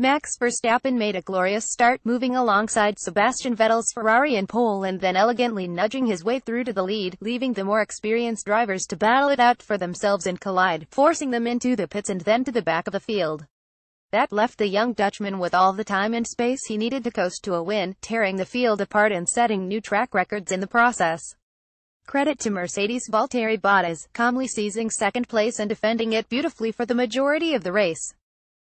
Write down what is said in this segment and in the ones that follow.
Max Verstappen made a glorious start moving alongside Sebastian Vettel's Ferrari in pole and then elegantly nudging his way through to the lead, leaving the more experienced drivers to battle it out for themselves and collide, forcing them into the pits and then to the back of the field. That left the young Dutchman with all the time and space he needed to coast to a win, tearing the field apart and setting new track records in the process. Credit to Mercedes' Valtteri Bottas, calmly seizing second place and defending it beautifully for the majority of the race.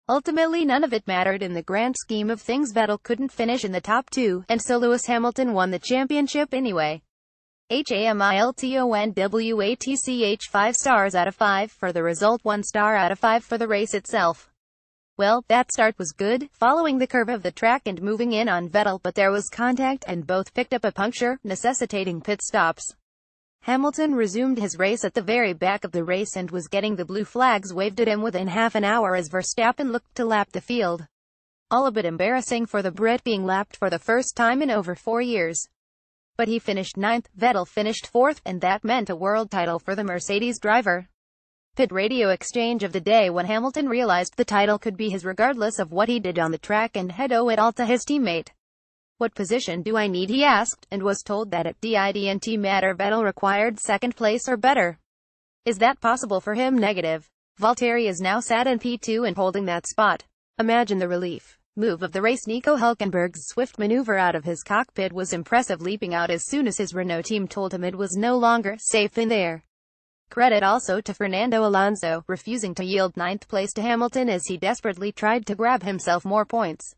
Ultimately none of it mattered in the grand scheme of things Vettel couldn't finish in the top two, and so Lewis Hamilton won the championship anyway. H-A-M-I-L-T-O-N-W-A-T-C-H 5 stars out of 5 for the result 1 star out of 5 for the race itself. Well, that start was good, following the curve of the track and moving in on Vettel but there was contact and both picked up a puncture, necessitating pit stops. Hamilton resumed his race at the very back of the race and was getting the blue flags waved at him within half an hour as Verstappen looked to lap the field. All a bit embarrassing for the Brit being lapped for the first time in over four years. But he finished ninth, Vettel finished fourth, and that meant a world title for the Mercedes driver. Pit radio exchange of the day when Hamilton realized the title could be his regardless of what he did on the track and head owe it all to his teammate. What position do I need he asked, and was told that at DIDNT matter Vettel required second place or better. Is that possible for him? Negative. Valtteri is now sat in P2 and holding that spot. Imagine the relief. Move of the race Nico Hulkenberg's swift maneuver out of his cockpit was impressive leaping out as soon as his Renault team told him it was no longer safe in there. Credit also to Fernando Alonso, refusing to yield ninth place to Hamilton as he desperately tried to grab himself more points.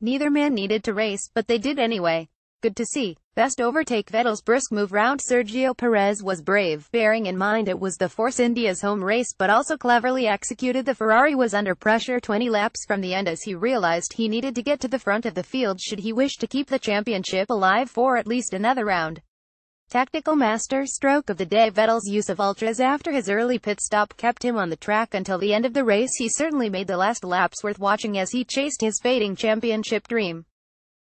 Neither man needed to race, but they did anyway. Good to see. Best overtake Vettel's brisk move round Sergio Perez was brave, bearing in mind it was the Force India's home race but also cleverly executed the Ferrari was under pressure 20 laps from the end as he realized he needed to get to the front of the field should he wish to keep the championship alive for at least another round. Tactical master stroke of the day Vettel's use of ultras after his early pit stop kept him on the track until the end of the race he certainly made the last laps worth watching as he chased his fading championship dream.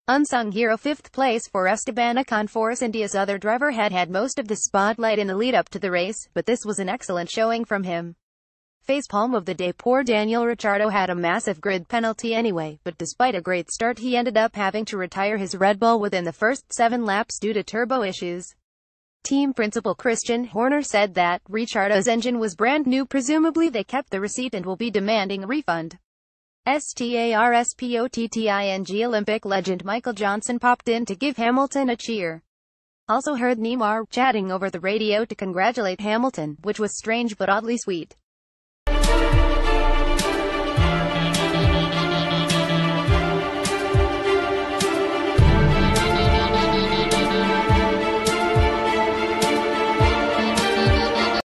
Unsung hero fifth place for Esteban Ocon Force India's other driver had had most of the spotlight in the lead-up to the race, but this was an excellent showing from him. Facepalm of the day poor Daniel Ricciardo had a massive grid penalty anyway, but despite a great start he ended up having to retire his Red Bull within the first seven laps due to turbo issues. Team principal Christian Horner said that, Ricciardo's engine was brand new presumably they kept the receipt and will be demanding a refund. STARSPOTTING Olympic legend Michael Johnson popped in to give Hamilton a cheer. Also heard Neymar chatting over the radio to congratulate Hamilton, which was strange but oddly sweet.